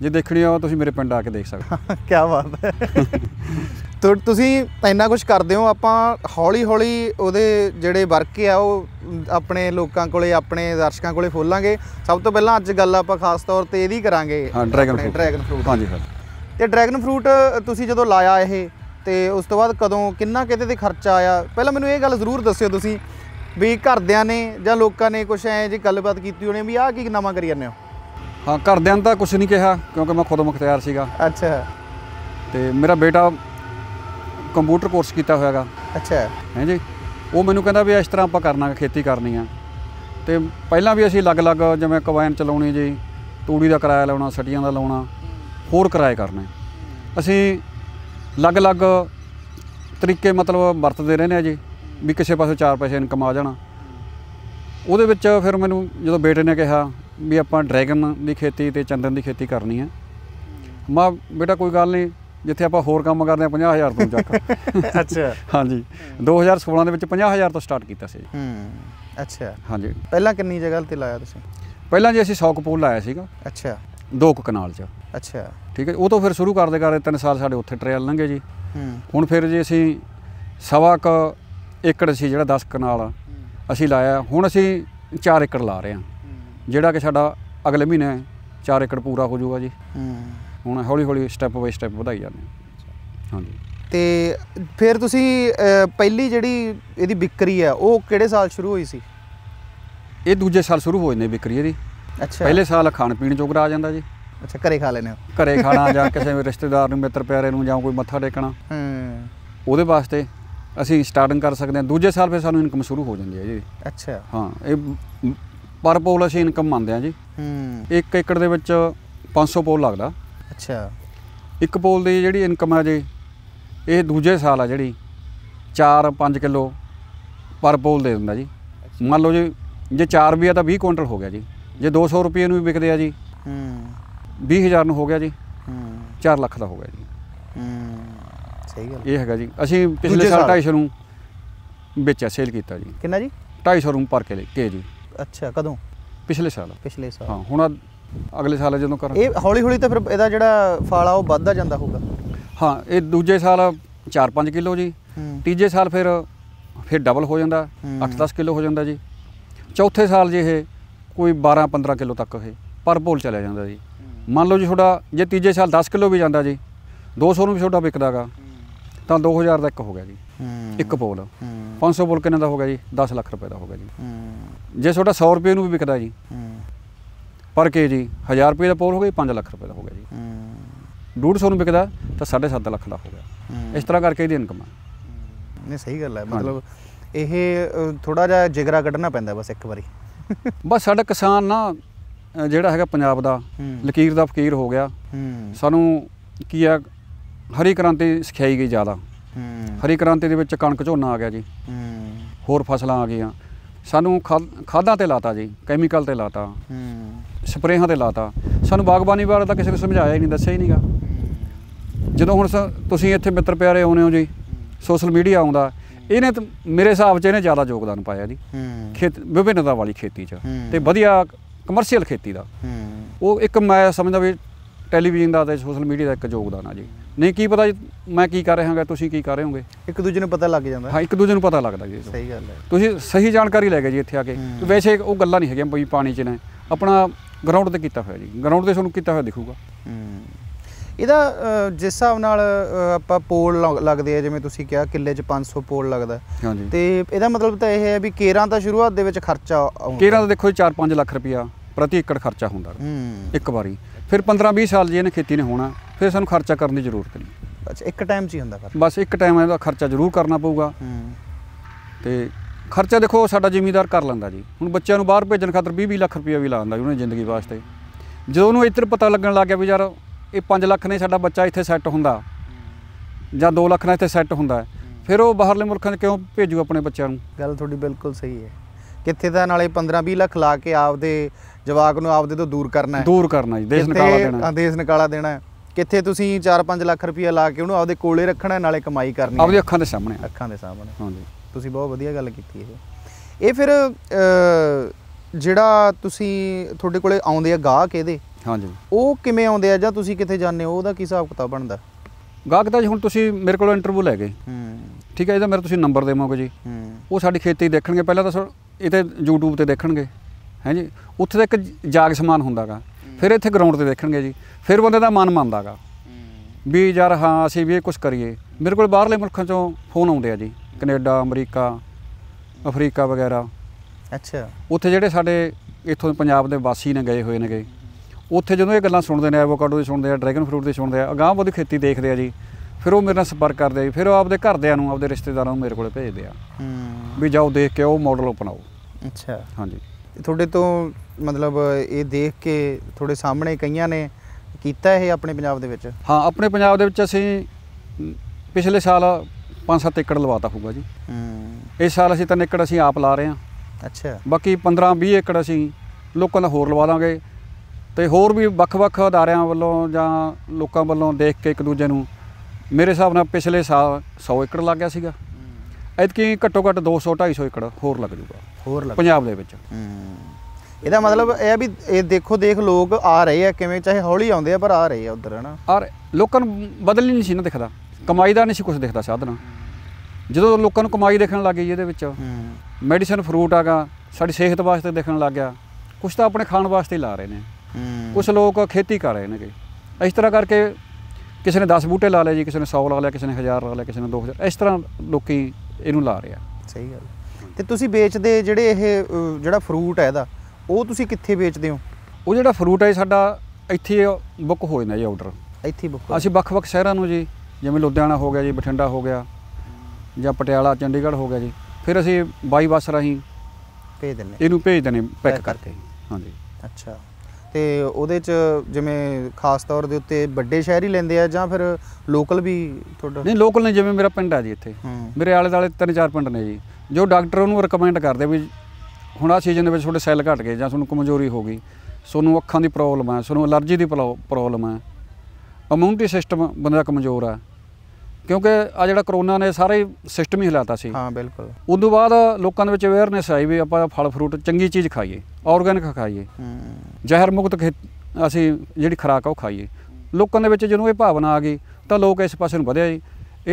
S1: ਜੇ ਦੇਖਣੀ ਹੋ ਤੁਸੀਂ ਮੇਰੇ ਪਿੰਡ ਆ ਕੇ ਦੇਖ ਸਕਦੇ
S2: ਹੋ ਕੀ ਬਾਤ ਹੈ ਤੁਰ ਤੁਸੀਂ ਇੰਨਾ ਕੁਝ ਕਰਦੇ ਹੋ ਆਪਾਂ ਹੌਲੀ ਹੌਲੀ ਉਹਦੇ ਜਿਹੜੇ ਵਰਕ ਆ ਉਹ ਆਪਣੇ ਲੋਕਾਂ ਕੋਲੇ ਆਪਣੇ ਦਰਸ਼ਕਾਂ ਕੋਲੇ ਫੋਲਾਂਗੇ ਸਭ ਤੋਂ ਪਹਿਲਾਂ ਅੱਜ ਗੱਲ ਆਪਾਂ ਖਾਸ ਤੌਰ ਤੇ ਇਹਦੀ ਕਰਾਂਗੇ ਹਾਂ ਡਰੈਗਨ ਫਰੂਟ ਡਰੈਗਨ ਫਰੂਟ ਹਾਂਜੀ ਸਰ ਤੇ ਡਰੈਗਨ ਫਰੂਟ ਤੁਸੀਂ ਜਦੋਂ ਲਾਇਆ ਇਹ ਤੇ ਉਸ ਤੋਂ ਬਾਅਦ ਕਦੋਂ ਕਿੰਨਾ ਕਿਤੇ ਤੇ ਖਰਚਾ ਆਇਆ ਪਹਿਲਾਂ ਮੈਨੂੰ ਇਹ ਗੱਲ ਜ਼ਰੂਰ ਦੱਸਿਓ ਤੁਸੀਂ ਵੀ ਘਰਦਿਆਂ ਨੇ ਜਾਂ ਲੋਕਾਂ ਨੇ ਕੁਝ ਐ ਜੀ ਗੱਲਬਾਤ ਕੀਤੀ ਹੋਣੀ ਵੀ ਆਹ ਕੀ ਨਵਾਂ ਕਰੀ ਜਾਂਦੇ ਹੋ
S1: ਹਾਂ ਘਰਦਿਆਂ ਨੇ ਤਾਂ ਕੁਝ ਨਹੀਂ ਕਿਹਾ ਕਿਉਂਕਿ ਮੈਂ ਖੁਦ ਮੁਖਤਿਆਰ ਸੀਗਾ ਅੱਛਾ ਤੇ ਮੇਰਾ ਬੇਟਾ ਕੰਪਿਊਟਰ ਕੋਰਸ ਕੀਤਾ ਹੋਇਆਗਾ ਅੱਛਾ ਹੈ ਜੀ ਉਹ ਮੈਨੂੰ ਕਹਿੰਦਾ ਵੀ ਇਸ ਤਰ੍ਹਾਂ ਆਪਾਂ ਕਰਨਾਗਾ ਖੇਤੀ ਕਰਨੀ ਆ ਤੇ ਪਹਿਲਾਂ ਵੀ ਅਸੀਂ ਅਲੱਗ-ਅਲੱਗ ਜਿਵੇਂ ਕਵਾਇਨ ਚਲਾਉਣੀ ਜੀ ਤੂੜੀ ਦਾ ਕਿਰਾਇਆ ਲਾਉਣਾ ਸਟੀਆਂ ਦਾ ਲਾਉਣਾ ਹੋਰ ਕਿਰਾਏ ਕਰਨੇ ਅਸੀਂ ਅਲੱਗ-ਅਲੱਗ ਤਰੀਕੇ ਮਤਲਬ ਵਰਤਦੇ ਰਹਿੰਦੇ ਆ ਜੀ ਵੀ ਕਿਸੇ ਪਾਸੇ ਚਾਰ ਪੈਸੇ ਇਨਕਮ ਆ ਜਾਣਾ ਉਹਦੇ ਵਿੱਚ ਫਿਰ ਮੈਨੂੰ ਜਦੋਂ ਬੇਟੇ ਨੇ ਕਿਹਾ ਵੀ ਆਪਾਂ ਡਰੈਗਨ ਦੀ ਖੇਤੀ ਤੇ ਚੰਦਨ ਦੀ ਖੇਤੀ ਕਰਨੀ ਹੈ ਮਾ ਬੇਟਾ ਕੋਈ ਗੱਲ ਨਹੀਂ ਜਿੱਥੇ ਆਪਾਂ ਹੋਰ ਕੰਮ ਕਰਦੇ ਆ 50000 ਤੋਂ ਚੱਕ ਅੱਛਾ ਹਾਂਜੀ 2016 ਦੇ ਵਿੱਚ 50000 ਤੋਂ ਸਟਾਰਟ ਕੀਤਾ ਸੀ ਹੂੰ ਅੱਛਾ ਹਾਂਜੀ
S2: ਪਹਿਲਾਂ ਕਿੰਨੀ ਜਗ੍ਹਾ ਤੇ ਲਾਇਆ ਤੁਸੀਂ
S1: ਪਹਿਲਾਂ ਜੀ ਅਸੀਂ 100 ਕਪੂਲ ਲਾਇਆ ਸੀਗਾ ਅੱਛਾ ਦੋ ਕੁ ਕਨਾਲ 'ਚ ਅੱਛਾ ਠੀਕ ਹੈ ਉਹ ਤੋਂ ਫਿਰ ਸ਼ੁਰੂ ਕਰਦੇ ਕਰਦੇ ਤਿੰਨ ਸਾਲ ਸਾਡੇ ਉੱਥੇ ਟ੍ਰਾਇਲ ਲੰਘੇ ਜੀ ਹੁਣ ਫਿਰ ਜੇ ਅਸੀਂ ਸਵਾ ਕ ਏਕੜ ਸੀ ਜਿਹੜਾ 10 ਕਨਾਲ ਅਸੀਂ ਲਾਇਆ ਹੁਣ ਅਸੀਂ 4 ਏਕੜ ਲਾ ਰਹੇ ਹਾਂ ਜਿਹੜਾ ਕਿ ਸਾਡਾ ਅਗਲੇ ਮਹੀਨੇ 4 ਏਕੜ ਪੂਰਾ ਹੋ ਜਾਊਗਾ ਜੀ ਹੁਣ ਹੌਲੀ ਹੌਲੀ
S2: ਸਟੈਪ ਬਾਈ ਸਟੈਪ ਵਧਾਈ ਜਾਂਦੇ ਹਾਂਜੀ ਤੇ ਫਿਰ ਤੁਸੀਂ ਪਹਿਲੀ ਜਿਹੜੀ ਇਹਦੀ ਵਿਕਰੀ ਹੈ ਉਹ ਕਿਹੜੇ ਸਾਲ ਸ਼ੁਰੂ ਹੋਈ ਸੀ ਇਹ ਦੂਜੇ ਸਾਲ ਸ਼ੁਰੂ ਹੋਈ
S1: ਨੇ ਵਿਕਰੀ ਇਹਦੀ ਅੱਛਾ ਪਹਿਲੇ ਸਾਲ ਖਾਣ ਪੀਣ ਜੋਗਰਾ ਆ ਜਾਂਦਾ ਜੀ ਅੱਛਾ ਘਰੇ ਖਾ ਲੈਨੇ ਹੋ ਘਰੇ ਖਾਣਾ ਜਾਂ ਕਿਸੇ ਰਿਸ਼ਤੇਦਾਰ ਨੂੰ ਮਿੱਤਰ ਪਿਆਰੇ ਨੂੰ ਜਾਂ ਕੋਈ ਮੱਥਾ ਟੇਕਣਾ ਹੂੰ ਉਹਦੇ ਵਾਸਤੇ ਅਸੀਂ ਸਟਾਰਟਿੰਗ ਕਰ ਸਕਦੇ ਹਾਂ ਦੂਜੇ ਸਾਲ ਫਿਰ ਸਾਨੂੰ ਇਨਕਮ ਸ਼ੁਰੂ ਹੋ ਜਾਂਦੀ ਹੈ ਜੀ ਅੱਛਾ ਹਾਂ ਇਹ ਪਰ ਪੋਲ ਅਸੀਂ ਇਨਕਮ ਮੰਨਦੇ ਆ ਜੀ ਹੂੰ 1 ਏਕੜ ਦੇ ਵਿੱਚ 500 ਪੋਲ ਲੱਗਦਾ ਅੱਛਾ ਇੱਕ ਪੋਲ ਦੀ ਜਿਹੜੀ ਇਨਕਮ ਆ ਜੀ ਇਹ ਦੂਜੇ ਸਾਲ ਆ ਜਿਹੜੀ 4-5 ਕਿਲੋ ਪਰ ਪੋਲ ਦੇ ਦਿੰਦਾ ਜੀ ਮੰਨ ਲਓ ਜੀ ਜੇ 4 ਵੀ ਆ ਤਾਂ 20 ਕੁਇੰਟਲ ਹੋ ਗਿਆ ਜੀ ਜੇ 200 ਰੁਪਏ ਨੂੰ ਵੀ ਵਿਕਦੇ ਆ ਜੀ ਹੂੰ 20000 ਨੂੰ ਹੋ ਗਿਆ ਜੀ ਹੂੰ 4 ਲੱਖ ਦਾ ਹੋ ਗਿਆ ਜੀ
S2: ਹੂੰ ਸਹੀ ਗੱਲ ਇਹ ਹੈਗਾ ਜੀ ਅਸੀਂ ਪਿਛਲੇ ਸਾਲ 250
S1: ਨੂੰ ਵੇਚਿਆ ਸੇਲ ਕੀਤਾ ਜੀ ਕਿੰਨਾ ਜੀ 250 ਨੂੰ ਪਰ ਕੇ ਲਈ ਕੇ ਜੀ ਅੱਛਾ ਕਦੋਂ ਪਿਛਲੇ ਸਾਲ ਪਿਛਲੇ ਸਾਲ ਹਾਂ ਹੁਣ ਅਗਲੇ ਸਾਲ ਜਦੋਂ ਕਰਾਂਗੇ ਇਹ ਹੌਲੀ ਹੌਲੀ ਤਾਂ ਫਿਰ ਇਹਦਾ ਜਿਹੜਾ ਫਾਲ ਆ ਉਹ ਵੱਧਦਾ ਜਾਂਦਾ ਹੋਊਗਾ ਹਾਂ ਇਹ ਦੂਜੇ ਸਾਲ 4-5 ਕਿਲੋ ਜੀ ਤੀਜੇ ਸਾਲ ਫਿਰ ਫਿਰ ਡਬਲ ਹੋ ਜਾਂਦਾ 8-10 ਕਿਲੋ ਹੋ ਜਾਂਦਾ ਜੀ ਚੌਥੇ ਸਾਲ ਜੇ ਇਹ ਕੋਈ 12-15 ਕਿਲੋ ਤੱਕ ਇਹ ਪਰ ਭੋਲ ਚਲਿਆ ਜਾਂਦਾ ਜੀ ਮੰਨ ਲਓ ਜੀ ਤੁਹਾਡਾ ਜੇ ਤੀਜੇ ਸਾਲ 10 ਕਿਲੋ ਵੀ ਜਾਂਦਾ ਜੀ 200 ਨੂੰ ਵੀ ਤੁਹਾਡਾ ਵਿਕਦਾਗਾ ਤਾਂ 2000 ਦਾ ਇੱਕ ਹੋ ਗਿਆ ਜੀ ਇੱਕ ਪੋਲ 500 ਪੋਲ ਕਿੰਨੇ ਦਾ ਹੋ ਗਿਆ ਜੀ 10 ਲੱਖ ਰੁਪਏ ਦਾ ਹੋ ਗਿਆ ਜੀ ਜੇ ਤੁਹਾਡਾ 100 ਰੁਪਏ ਨੂੰ ਵੀ ਵਿਕਦਾ ਜੀ ਪਰ ਕੇ ਜੀ 1000 ਰੁਪਏ ਦਾ ਪੋਲ ਹੋ ਗਿਆ 5 ਲੱਖ ਰੁਪਏ ਦਾ ਹੋ ਗਿਆ ਜੀ 150 ਨੂੰ ਵਿਕਦਾ ਤਾਂ 7.5 ਲੱਖ ਦਾ ਹੋ ਗਿਆ ਇਸ ਤਰ੍ਹਾਂ ਕਰਕੇ ਇਹਦੀ ਇਨਕਮ ਆ
S2: ਨਹੀਂ ਸਹੀ ਗੱਲ ਹੈ ਮਤਲਬ ਇਹ ਥੋੜਾ ਜਿਹਾ ਜਿਗਰਾ ਕੱਢਣਾ ਪੈਂਦਾ ਬਸ ਇੱਕ ਵਾਰੀ ਬਸ ਸਾਡਾ
S1: ਕਿਸਾਨ ਨਾ ਜਿਹੜਾ ਹੈਗਾ ਪੰਜਾਬ ਦਾ ਲਕੀਰ ਦਾ ਫਕੀਰ ਹੋ ਗਿਆ ਸਾਨੂੰ ਕੀ ਆ ਹਰੀ ਕ੍ਰਾਂਤੀ ਸਿਖਾਈ ਗਈ ਜ਼ਿਆਦਾ ਹਰੀ ਕ੍ਰਾਂਤੀ ਦੇ ਵਿੱਚ ਕਣਕ ਝੋਨਾ ਆ ਗਿਆ ਜੀ ਹੋਰ ਫਸਲਾਂ ਆ ਗਈਆਂ ਸਾਨੂੰ ਖਾਦਾਂ ਤੇ ਲਾਤਾ ਜੀ ਕੈਮੀਕਲ ਤੇ ਲਾਤਾ ਸਪਰੇਹਾਂ ਤੇ ਲਾਤਾ ਸਾਨੂੰ ਬਾਗਬਾਨੀ ਬਾਰੇ ਤਾਂ ਕਿਸੇ ਨੇ ਸਮਝਾਇਆ ਹੀ ਨਹੀਂ ਦੱਸਿਆ ਹੀ ਨਹੀਂਗਾ ਜਦੋਂ ਹੁਣ ਤੁਸੀਂ ਇੱਥੇ ਮਿੱਤਰ ਪਿਆਰੇ ਆਉਨੇ ਹੋ ਜੀ ਸੋਸ਼ਲ ਮੀਡੀਆ ਆਉਂਦਾ ਇਹਨੇ ਤਾਂ ਮੇਰੇ ਹਿਸਾਬ 'ਚ ਇਹਨੇ ਜ਼ਿਆਦਾ ਯੋਗਦਾਨ ਪਾਇਆ ਜੀ ਖੇਤ ਵਿਭਿੰਨਤਾ ਵਾਲੀ ਖੇਤੀ 'ਚ ਤੇ ਵਧੀਆ ਕਮਰਸ਼ੀਅਲ ਖੇਤੀ ਦਾ ਉਹ ਇੱਕ ਮੈਂ ਸਮਝਦਾ ਵੀ ਟੈਲੀਵਿਜ਼ਨ ਦਾ ਤੇ ਸੋਸ਼ਲ ਮੀਡੀਆ ਦਾ ਇੱਕ ਯੋਗਦਾਨ ਆ ਜੀ ਨਹੀਂ ਕੀ ਪਤਾ ਮੈਂ ਕੀ ਕਰ ਰਹਾਂਗਾ ਤੁਸੀਂ ਕੀ ਕਰ ਰਹੇ ਹੋਗੇ ਇੱਕ ਦੂਜੇ ਨੂੰ ਪਤਾ ਲੱਗ ਜਾਂਦਾ ਹਾਂ ਇੱਕ ਦੂਜੇ ਨੂੰ ਪਤਾ ਲੱਗਦਾ ਜੀ ਸਹੀ ਗੱਲ ਹੈ ਤੁਸੀਂ ਸਹੀ ਜਾਣਕਾਰੀ ਲੈ ਗਏ ਜੀ ਇੱਥੇ ਆ ਕੇ ਵੈਸੇ ਉਹ ਗੱਲਾਂ ਨਹੀਂ ਹੈਗੀਆਂ ਬਈ ਪਾਣੀ 'ਚ
S2: ਨੇ ਆਪਣਾ ਗਰਾਊਂਡ ਤੇ ਕੀਤਾ ਹੋਇਆ ਜੀ ਗਰਾਊਂਡ ਤੇ ਤੁਹਾਨੂੰ ਕੀਤਾ ਹੋਇਆ ਦਿਖੂਗਾ ਇਹਦਾ ਜਿਸ ਹਿਸਾਬ ਨਾਲ ਆਪਾਂ ਪੋਲ ਲੱਗਦੇ ਆ ਜਿਵੇਂ ਤੁਸੀਂ ਕਿਹਾ ਕਿੱਲੇ 'ਚ 500 ਪੋਲ ਲੱਗਦਾ ਤੇ ਇਹਦਾ ਮਤਲਬ ਤਾਂ ਇਹ ਹੈ ਵੀ ਕੇਰਾਂ ਤਾਂ ਸ਼ੁਰੂਆਤ ਦੇ ਵਿੱਚ ਖਰਚਾ ਆਉਂਦਾ
S1: ਕੇਰਾਂ ਦਾ ਦੇਖੋ 4-5 ਲੱਖ ਰੁਪਇਆ ਪ੍ਰਤੀ ਏਕੜ ਖਰਚਾ ਹੁੰਦਾ ਇੱਕ ਵਾਰੀ ਫਿਰ 15-20 ਸਾਲ ਜੇ ਇਹਨੇ ਖੇਤੀ ਨੇ ਹੋਣਾ ਫਿਰ ਸਾਨੂੰ ਖਰਚਾ ਕਰਨ ਦੀ ਜ਼ਰੂਰਤ ਨਹੀਂ
S2: ਅੱਛਾ ਇੱਕ ਟਾਈਮ 'ਚ ਹੀ ਹੁੰਦਾ
S1: ਖਰਚਾ ਬਸ ਇੱਕ ਟਾਈਮ ਇਹਦਾ ਖਰਚਾ ਜ਼ਰੂਰ ਕਰਨਾ ਪਊਗਾ ਤੇ ਖਰਚਾ ਦੇਖੋ ਸਾਡਾ ਜ਼ਿਮੀਦਾਰ ਕਰ ਲੈਂਦਾ ਜੀ ਹੁਣ ਬੱਚਿਆਂ ਨੂੰ ਬਾਹਰ ਭੇਜਣ ਖਾਤਰ 20-20 ਲੱਖ ਰੁਪਇਆ ਵੀ ਲਾਉਂਦਾ ਜੀ ਉਹਨੇ ਜ਼ਿੰਦਗੀ ਵਾਸਤੇ ਜਦੋਂ ਉਹਨੂੰ ਇੱਧਰ ਪਤਾ ਲੱਗਣ ਲੱਗ ਗਿਆ ਵੀ ਯਾਰ ਇਹ 5 ਲੱਖ ਨੇ ਸਾਡਾ ਬੱਚਾ ਇੱਥੇ ਸੈੱਟ ਹੁੰਦਾ ਜਾਂ 2 ਲੱਖ ਨਾਲ ਇੱਥੇ ਸੈੱਟ ਹੁੰਦਾ ਫਿਰ ਉਹ ਬਾਹਰਲੇ ਮੁਲਕਾਂ 'ਚ ਕਿਉਂ
S2: ਭੇਜੂ ਆਪਣੇ ਬੱਚਿਆਂ ਨੂੰ ਗੱਲ ਤੁਹਾਡੀ ਬਿਲਕੁਲ ਸਹੀ ਹੈ ਕਿੱਥੇ ਦਾ ਨਾਲੇ 15-20 ਲੱਖ ਲਾ ਕੇ ਆਪਦੇ ਜਵਾਕ ਨੂੰ ਆਪਦੇ ਤੋਂ ਦੂਰ ਕਰਨਾ ਹੈ ਦੂਰ ਕਰਨਾ ਜੀ ਦੇਸ਼ ਨਿਕਾਲਾ ਦੇਣਾ ਹੈ ਦੇਸ਼ ਨਿਕਾਲਾ ਦੇਣਾ ਕਿੱਥੇ ਤੁਸੀਂ 4-5 ਲੱਖ ਰੁਪਇਆ ਲਾ ਕੇ ਉਹਨੂੰ ਆਪਦੇ ਕੋਲੇ ਰੱਖਣਾ ਨਾਲੇ ਕਮਾਈ ਕਰਨੀ ਆਪਦੀ ਅੱਖਾਂ ਦੇ ਸਾਹਮਣੇ ਅੱਖਾਂ ਦੇ ਸਾਹਮਣੇ ਹਾਂਜੀ ਤੁਸੀਂ ਬਹੁਤ ਵਧੀਆ ਗੱਲ ਕੀਤੀ ਇਹ ਇਹ ਫਿਰ ਜਿਹੜਾ ਤੁਸੀਂ ਤੁਹਾਡੇ ਕੋਲੇ ਆਉਂਦੇ ਆ ਗਾਹਕ ਇਹਦੇ ਹਾਂਜੀ ਉਹ ਕਿਵੇਂ ਆਉਂਦੇ ਆ ਜਾਂ ਤੁਸੀਂ ਕਿੱਥੇ ਜਾਂਦੇ ਹੋ ਉਹਦਾ ਕੀ ਹਿਸਾਬ ਕਿਤਾਬ ਬਣਦਾ
S1: ਗਾਹਕ ਤਾਂ ਜੀ ਹੁਣ ਤੁਸੀਂ ਮੇਰੇ ਕੋਲ ਇੰਟਰਵਿਊ ਲੈ ਗਏ ਹੂੰ ਠੀਕ ਹੈ ਇਹਦਾ ਮੇਰੇ ਤੁਸੀਂ ਨੰਬਰ ਦੇਵੋਗੇ ਜੀ ਉਹ ਸਾਡੀ ਖੇਤੀ ਦੇਖਣਗੇ ਪਹਿਲਾਂ ਤਾਂ ਇਹ ਤੇ YouTube ਤੇ ਦੇਖਣਗੇ ਹੈ ਜੀ ਉੱਥੇ ਤਾਂ ਇੱਕ ਜਾਗ ਸਮਾਨ ਹੁੰਦਾਗਾ ਫਿਰ ਇੱਥੇ ਗਰਾਊਂਡ ਤੇ ਦੇਖਣਗੇ ਜੀ ਫਿਰ ਬੰਦੇ ਦਾ ਮਨ ਮੰਨਦਾਗਾ ਵੀ ਯਾਰ ਹਾਂ ਅਸੀਂ ਵੀ ਇਹ ਕੁਝ ਕਰੀਏ ਮੇਰੇ ਕੋਲ ਬਾਹਰਲੇ ਮੁਲਕਾਂ ਚੋਂ ਫੋਨ ਆਉਂਦੇ ਆ ਜੀ ਕੈਨੇਡਾ ਅਮਰੀਕਾ ਅਫਰੀਕਾ ਵਗੈਰਾ ਅੱਛਾ ਉੱਥੇ ਜਿਹੜੇ ਸਾਡੇ ਇੱਥੋਂ ਪੰਜਾਬ ਦੇ ਵਾਸੀ ਨੇ ਗਏ ਹੋਏ ਨੇਗੇ ਉੱਥੇ ਜਦੋਂ ਇਹ ਗੱਲਾਂ ਸੁਣਦੇ ਨੇ ਐਵੋਕਾਡੋ ਦੀ ਸੁਣਦੇ ਆ ਡਰੈਗਨ ਫਰੂਟ ਦੀ ਸੁਣਦੇ ਆ ਅਗਾਹ ਉਹਦੀ ਖੇਤੀ ਦੇਖਦੇ ਆ ਜੀ ਫਿਰ ਉਹ ਮੇਰੇ ਨਾਲ ਸੰਪਰਕ ਕਰਦੇ ਆ ਜੀ ਫਿਰ ਉਹ ਆਪਦੇ ਘਰਦਿਆਂ ਨੂੰ ਆਪਦੇ ਰਿਸ਼ਤੇਦਾਰਾਂ ਨੂੰ ਮੇਰੇ ਕੋਲੇ ਭੇਜਦੇ ਆ ਵੀ ਜਾਓ ਦੇਖ ਕੇ ਉਹ ਮਾਡਲ ਅਪਣਾਓ ਅੱਛਾ ਹਾਂਜੀ
S2: ਤੁਹਾਡੇ ਤੋਂ ਮਤਲਬ ਇਹ ਦੇਖ ਕੇ ਤੁਹਾਡੇ ਸਾਹਮਣੇ ਕਈਆਂ ਨੇ ਕੀਤਾ ਇਹ ਆਪਣੇ ਪੰਜਾਬ ਦੇ ਵਿੱਚ ਹਾਂ
S1: ਆਪਣੇ ਪੰਜਾਬ ਦੇ ਵਿੱਚ ਅਸੀਂ ਪਿਛਲੇ ਸਾਲ 5-7 ਏਕੜ ਲਵਾਤਾ ਹੋਊਗਾ ਜੀ ਇਸ ਸਾਲ ਅਸੀਂ 3 ਏਕੜ ਅਸੀਂ ਆਪ ਲਾ ਰਹੇ ਹਾਂ ਅੱਛਾ ਬਾਕੀ 15-20 ਏਕੜ ਅਸੀਂ ਲੋਕਾਂ ਦਾ ਹੋਰ ਲਵਾ ਲਾਂਗੇ ਤੇ ਹੋਰ ਵੀ ਵੱਖ-ਵੱਖ ਅਦਾਰਿਆਂ ਵੱਲੋਂ ਜਾਂ ਲੋਕਾਂ ਵੱਲੋਂ ਦੇਖ ਕੇ ਇੱਕ ਦੂਜੇ ਨੂੰ ਮੇਰੇ ਹਿਸਾਬ ਨਾਲ ਪਿਛਲੇ ਸਾਲ 100 ਏਕੜ ਲੱਗ ਗਿਆ ਸੀਗਾ ਐਤਕੀ ਘੱਟੋ ਘੱਟ 200 250 ਏਕੜ ਹੋਰ ਲੱਗ ਜੂਗਾ ਹੋਰ ਲੱਗ ਪੰਜਾਬ ਦੇ ਵਿੱਚ
S2: ਇਹਦਾ ਮਤਲਬ ਇਹ ਆ ਵੀ ਇਹ ਦੇਖੋ ਦੇਖ ਲੋਕ ਆ ਰਹੇ ਆ ਕਿਵੇਂ ਚਾਹੇ ਹੌਲੀ ਆਉਂਦੇ ਆ ਪਰ ਆ ਰਹੇ ਆ ਉਧਰ ਹਨਾ ਔਰ
S1: ਲੋਕਾਂ ਨੂੰ ਬਦਲ ਹੀ ਨਹੀਂ ਸੀ ਨਾ ਦਿਖਦਾ ਕਮਾਈ ਦਾ ਨਹੀਂ ਸੀ ਕੁਝ ਦਿਖਦਾ ਸਾਧਨ ਜਦੋਂ ਲੋਕਾਂ ਨੂੰ ਕਮਾਈ ਦੇਖਣ ਲੱਗ ਗਈ ਇਹਦੇ ਵਿੱਚ ਮੈਡੀਸਨ ਫਰੂਟ ਆਗਾ ਸਾਡੀ ਸਿਹਤ ਵਾਸਤੇ ਦੇਖਣ ਲੱਗ ਗਿਆ ਕੁਝ ਤਾਂ ਆਪਣੇ ਖਾਣ ਵਾਸਤੇ ਲਾ ਰਹੇ ਨੇ ਕੁਝ ਲੋਕ ਖੇਤੀ ਕਰ ਰਹੇ ਨੇਗੇ ਇਸ ਤਰ੍ਹਾਂ ਕਰਕੇ ਕਿਸੇ ਨੇ 10 ਬੂਟੇ ਲਾ ਲਏ ਜੀ ਕਿਸੇ ਨੇ 100 ਲਾ ਲਿਆ ਕਿਸੇ ਨੇ 1000 ਲਾ ਲਿਆ ਕਿਸੇ ਨੇ 2000 ਇਸ ਤਰ੍ਹਾਂ ਲੋਕੀ ਇਹਨੂੰ ਲਾ
S2: ਰਿਹਾ ਸਹੀ ਗੱਲ ਤੇ ਤੁਸੀਂ ਵੇਚਦੇ ਜਿਹੜੇ ਇਹ ਜਿਹੜਾ ਫਰੂਟ ਹੈ ਇਹਦਾ ਉਹ ਤੁਸੀਂ ਕਿੱਥੇ ਵੇਚਦੇ ਹੋ ਉਹ ਜਿਹੜਾ ਫਰੂਟ ਹੈ ਸਾਡਾ ਇੱਥੇ ਬੁੱਕ ਹੋ ਜਾਂਦਾ ਜੀ ਆਰਡਰ ਇੱਥੇ ਬੁੱਕ
S1: ਅਸੀਂ ਵੱਖ-ਵੱਖ ਸ਼ਹਿਰਾਂ ਨੂੰ ਜੀ ਜਿਵੇਂ ਲੁਧਿਆਣਾ ਹੋ ਗਿਆ ਜੀ ਬਠਿੰਡਾ ਹੋ ਗਿਆ ਜਾਂ ਪਟਿਆਲਾ ਚੰਡੀਗੜ੍ਹ ਹੋ ਗਿਆ ਜੀ ਫਿਰ ਅਸੀਂ ਬਾਈ ਬੱਸ ਰਾਹੀਂ ਭੇਜ ਦਿੰਨੇ ਇਹਨੂੰ ਭੇਜ ਦਿੰਨੇ ਪੈਕ ਕਰਕੇ ਹਾਂਜੀ
S2: ਅੱਛਾ ਤੇ ਉਹਦੇ ਚ ਜਿਵੇਂ ਖਾਸ ਤੌਰ ਦੇ ਉੱਤੇ ਵੱਡੇ ਸ਼ਹਿਰ ਹੀ ਲੈਂਦੇ ਆ ਜਾਂ ਫਿਰ ਲੋਕਲ ਵੀ ਤੁਹਾਡਾ ਨਹੀਂ ਲੋਕਲ
S1: ਨਹੀਂ ਜਿਵੇਂ ਮੇਰਾ ਪਿੰਡ ਆ ਜੀ ਇੱਥੇ ਮੇਰੇ ਆਲੇ ਦਾਲੇ ਤਿੰਨ ਚਾਰ ਪਿੰਡ ਨੇ ਜੀ ਜੋ ਡਾਕਟਰ ਉਹਨੂੰ ਰეკਮੈਂਡ ਕਰਦੇ ਵੀ ਹੁਣ ਆ ਸੀਜ਼ਨ ਦੇ ਵਿੱਚ ਤੁਹਾਡੇ ਸੈੱਲ ਘਟ ਗਏ ਜਾਂ ਤੁਹਾਨੂੰ ਕਮਜ਼ੋਰੀ ਹੋ ਗਈ ਤੁਹਾਨੂੰ ਅੱਖਾਂ ਦੀ ਪ੍ਰੋਬਲਮ ਆ ਤੁਹਾਨੂੰ ਅਲਰਜੀ ਦੀ ਪ੍ਰੋਬਲਮ ਆ ਇਮਿਊਨਿਟੀ ਸਿਸਟਮ ਬੰਦਾ ਕਮਜ਼ੋਰ ਆ ਕਿਉਂਕਿ ਆ ਜਿਹੜਾ ਕਰੋਨਾ ਨੇ ਸਾਰੇ ਸਿਸਟਮ ਹੀ ਹਿਲਾਤਾ ਸੀ ਹਾਂ ਬਿਲਕੁਲ ਉਸ ਤੋਂ ਬਾਅਦ ਲੋਕਾਂ ਦੇ ਵਿੱਚ ਅਵੇਅਰਨੈਸ ਆਈ ਵੀ ਆਪਾਂ ਫਲ ਫਰੂਟ ਚੰਗੀ ਚੀਜ਼ ਖਾਈਏ ਆਰਗੈਨਿਕ ਖਾਈਏ ਜ਼ਹਿਰ ਮੁਕਤ ਅਸੀਂ ਜਿਹੜੀ ਖਰਾਕ ਉਹ ਖਾਈਏ ਲੋਕਾਂ ਦੇ ਵਿੱਚ ਜਦੋਂ ਇਹ ਭਾਵਨਾ ਆ ਗਈ ਤਾਂ ਲੋਕ ਇਸ ਪਾਸੇ ਨੂੰ ਵਧਿਆ ਜੀ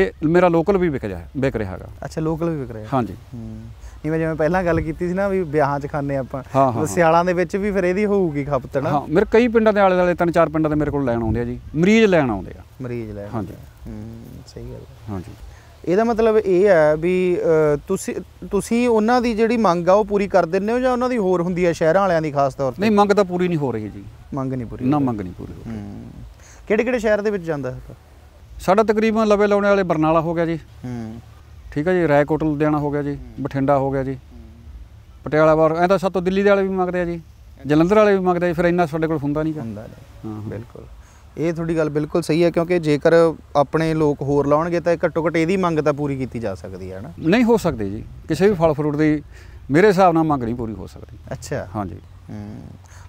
S1: ਇਹ ਮੇਰਾ ਲੋਕਲ ਵੀ ਵਿਕ ਜਾ ਵਿਕ ਰਿਹਾ ਹੈਗਾ
S2: ਅੱਛਾ ਲੋਕਲ ਵੀ ਵਿਕ ਰਿਹਾ ਹਾਂਜੀ ਨਹੀਂ ਮੈਂ ਜਿਵੇਂ ਪਹਿਲਾਂ ਗੱਲ ਕੀਤੀ ਸੀ ਨਾ ਵੀ ਵਿਆਹਾਂ 'ਚ ਖਾਂਦੇ ਆਪਾਂ ਸਿਆਲਾਂ ਦੇ ਵਿੱਚ ਵੀ ਫਿਰ ਇਹਦੀ ਹੋਊਗੀ ਖਪਤ
S1: ਨਾ ਹਾਂ ਮੇਰੇ ਕਈ ਪਿੰਡਾਂ ਦੇ ਆਲੇ-ਦਾਲੇ ਤਿੰਨ ਚਾਰ ਪਿੰਡਾਂ ਦੇ ਮੇਰੇ ਕੋਲ ਲੈਣ ਆਉਂਦੇ ਆ ਜੀ ਮਰੀਜ਼ ਲੈਣ ਆਉਂਦੇ ਆ
S2: ਮਰੀਜ਼ ਲੈਣ ਹਾਂਜੀ ਹੂੰ ਸਹੀ ਗੱਲ ਹਾਂਜੀ ਇਹਦਾ ਮਤਲਬ ਇਹ ਹੈ ਵੀ ਤੁਸੀਂ ਤੁਸੀਂ ਉਹਨਾਂ ਦੀ ਜਿਹੜੀ ਮੰਗ ਆ ਉਹ ਪੂਰੀ ਕਰ ਦਿੰਦੇ ਹੋ ਜਾਂ ਉਹਨਾਂ ਦੀ ਹੋਰ ਹੁੰਦੀ ਹੈ ਸ਼ਹਿਰਾਂ ਵਾਲਿਆਂ ਦੀ ਖਾਸ ਤੌਰ ਤੇ ਨਹੀਂ ਮੰਗ ਤਾਂ ਪੂਰੀ ਨਹੀਂ ਹੋ ਰਹੀ ਜੀ ਮੰਗ ਨਹੀਂ ਪੂਰੀ ਨਾ ਮੰਗ ਨਹੀਂ ਪੂਰੀ ਹੋ ਰਹੀ ਕਿਹੜੇ ਕਿਹੜੇ ਸ਼ਹਿਰ ਦੇ ਵਿੱਚ ਜਾਂਦਾ
S1: ਹੈ ਸਾਡਾ ਤਕਰੀਬਨ ਲਵੇ ਲਾਉਣੇ ਵਾਲੇ ਬਰਨਾਲਾ ਹੋ ਗਿਆ ਜੀ ਹੂੰ ਠੀਕ ਹੈ ਜੀ ਰਾਏਕੋਟ ਲੁਧਿਆਣਾ ਹੋ ਗਿਆ ਜੀ ਬਠਿੰਡਾ ਹੋ ਗਿਆ ਜੀ ਪਟਿਆਲਾ ਬਾਰ ਐ ਤਾਂ ਤੋਂ ਦਿੱਲੀ ਦੇ ਵਾਲੇ ਵੀ ਮੰਗਦੇ ਆ ਜੀ ਜਲੰਧਰ ਵਾਲੇ ਵੀ ਮੰਗਦੇ ਆ ਫਿਰ ਇੰਨਾ ਸਾਡੇ ਕੋਲ ਹੁੰਦਾ ਨਹੀਂ ਹੁੰਦਾ ਨਹੀਂ ਹਾਂ ਬਿਲਕੁਲ
S2: ਇਹ ਤੁਹਾਡੀ ਗੱਲ ਬਿਲਕੁਲ ਸਹੀ ਹੈ ਕਿਉਂਕਿ ਜੇਕਰ ਆਪਣੇ ਲੋਕ ਹੋਰ ਲਾਉਣਗੇ ਤਾਂ ਘੱਟੋ ਘੱਟ ਇਹਦੀ ਮੰਗ ਤਾਂ ਪੂਰੀ ਕੀਤੀ ਜਾ ਸਕਦੀ ਹੈ ਨਾ ਨਹੀਂ ਹੋ ਸਕਦੀ ਜੀ ਕਿਸੇ ਵੀ ਫਲ ਫਰੂਟ ਦੀ ਮੇਰੇ ਹਿਸਾਬ ਨਾਲ ਮੰਗ ਨਹੀਂ ਪੂਰੀ ਹੋ ਸਕਦੀ ਅੱਛਾ ਹਾਂਜੀ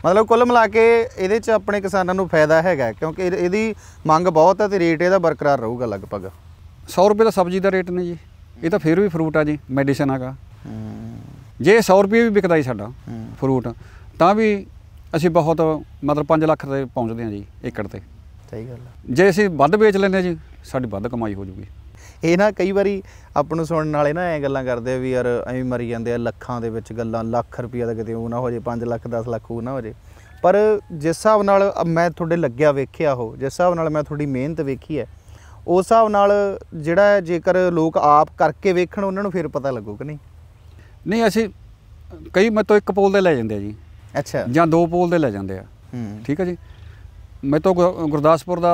S2: ਮਤਲਬ ਕੁੱਲ ਮਿਲਾ ਕੇ ਇਹਦੇ 'ਚ ਆਪਣੇ ਕਿਸਾਨਾਂ ਨੂੰ ਫਾਇਦਾ ਹੈਗਾ ਕਿਉਂਕਿ ਇਹਦੀ ਮੰਗ ਬਹੁਤ ਹੈ ਤੇ ਰੇਟ ਇਹਦਾ ਬਰਕਰਾਰ ਰਹੂਗਾ ਲਗਭਗ 100 ਰੁਪਏ ਦਾ ਸਬਜ਼ੀ ਦਾ ਰੇਟ ਨੇ ਜੀ ਇਹ ਤਾਂ ਫਿਰ ਵੀ ਫਰੂਟ ਆ ਜੀ
S1: ਮੈਡੀਸਨ ਆਗਾ ਜੇ 100 ਰੁਪਏ ਵੀ ਵਿਕਦਾ ਹੀ ਸਾਡਾ ਫਰੂਟ ਤਾਂ ਵੀ ਅਸੀਂ ਬਹੁਤ ਮਤਲਬ 5 ਲੱਖ ਤੇ ਪਹੁੰਚਦੇ ਹਾਂ ਜੀ ਏਕੜ ਤੇ
S2: ਸਹੀ ਗੱਲ ਜੇ ਅਸੀਂ ਵੱਧ ਵੇਚ ਲੈਂਦੇ ਜੀ ਸਾਡੀ ਵੱਧ ਕਮਾਈ ਹੋ ਜੂਗੀ ਇਹ ਨਾ ਕਈ ਵਾਰੀ ਆਪਾਂ ਨੂੰ ਸੁਣਨ ਵਾਲੇ ਨਾ ਐ ਗੱਲਾਂ ਕਰਦੇ ਆ ਵੀ ਯਾਰ ਐਵੇਂ ਮਰੀ ਜਾਂਦੇ ਆ ਲੱਖਾਂ ਦੇ ਵਿੱਚ ਗੱਲਾਂ ਲੱਖ ਰੁਪਈਆ ਦਾ ਕਿਤੇ ਉਹ ਨਾ ਹੋ ਜੇ 5 ਲੱਖ 10 ਲੱਖ ਉਹ ਨਾ ਹੋ ਜੇ ਪਰ ਜਿਸ ਹਿਸਾਬ ਨਾਲ ਮੈਂ ਤੁਹਾਡੇ ਲੱਗਿਆ ਵੇਖਿਆ ਹੋ ਜਿਸ ਹਿਸਾਬ ਨਾਲ ਮੈਂ ਤੁਹਾਡੀ ਮਿਹਨਤ ਵੇਖੀ ਹੈ ਉਸ ਹਿਸਾਬ ਨਾਲ ਜਿਹੜਾ ਜੇਕਰ ਲੋਕ ਆਪ ਕਰਕੇ ਵੇਖਣ ਉਹਨਾਂ ਨੂੰ ਫਿਰ ਪਤਾ ਲੱਗੂ ਕਿ ਨਹੀਂ
S1: ਨਹੀਂ ਅਸੀਂ ਕਈ ਮੈਂ ਤੋਂ ਇੱਕ ਪੋਲ ਦੇ ਲੈ ਜਾਂਦੇ ਆ ਜੀ ਅੱਛਾ ਜਾਂ ਦੋ ਪੋਲ ਦੇ ਲੈ ਜਾਂਦੇ ਆ ਹੂੰ ਠੀਕ ਹੈ ਜੀ ਮੈਂ ਤੋਂ ਗੁਰਦਾਸਪੁਰ ਦਾ